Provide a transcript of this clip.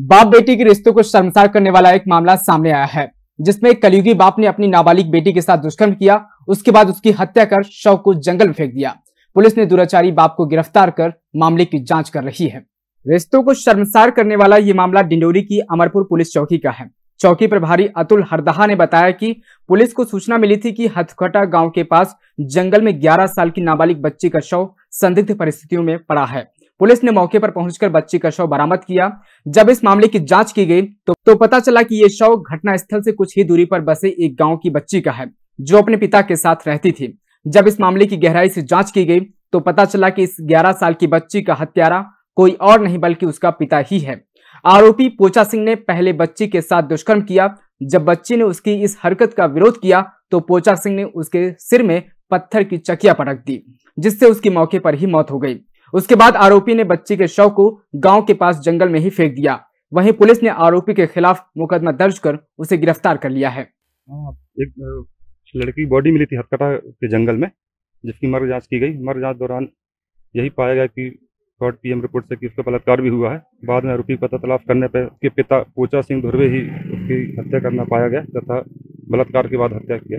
बाप बेटी के रिश्तों को शर्मसार करने वाला एक मामला सामने आया है जिसमें एक कलयुगी बाप ने अपनी नाबालिग बेटी के साथ दुष्कर्म किया उसके बाद उसकी हत्या कर शव को जंगल में फेंक दिया पुलिस ने दुराचारी बाप को गिरफ्तार कर मामले की जांच कर रही है रिश्तों को शर्मसार करने वाला ये मामला डिंडोरी की अमरपुर पुलिस चौकी का है चौकी प्रभारी अतुल हरदहा ने बताया कि पुलिस को सूचना मिली थी कि हथखटा गांव के पास जंगल में 11 साल की नाबालिग बच्ची का शव संदिग्ध परिस्थितियों में पड़ा है पुलिस ने मौके पर पहुंचकर बच्ची का शव बरामद किया जब इस मामले की जांच की गई तो, तो पता चला कि ये शव घटना स्थल से कुछ ही दूरी पर बसे एक गांव की बच्ची का है जो अपने पिता के साथ रहती थी जब इस मामले की गहराई से जांच की गई तो पता चला कि इस 11 साल की बच्ची का हत्यारा कोई और नहीं बल्कि उसका पिता ही है आरोपी पोचा सिंह ने पहले बच्ची के साथ दुष्कर्म किया जब बच्ची ने उसकी इस हरकत का विरोध किया तो पोचा सिंह ने उसके सिर में पत्थर की चकिया पटक दी जिससे उसकी मौके पर ही मौत हो गई उसके बाद आरोपी ने बच्ची के शव को गांव के पास जंगल में ही फेंक दिया वहीं पुलिस ने आरोपी के खिलाफ मुकदमा दर्ज कर उसे गिरफ्तार कर लिया है हाँ, एक लड़की बॉडी मिली थी हथकटा के जंगल में जिसकी मर्ग जांच की गई मर्ग जांच दौरान यही पाया गया कि शॉर्ट पीएम रिपोर्ट से कि उसका बलात्कार भी हुआ है बाद में आरोपी पता तलाश करने पर उसके पिता कोचा सिंह धुरवे ही उसकी हत्या करना पाया गया तथा बलात्कार के बाद हत्या किया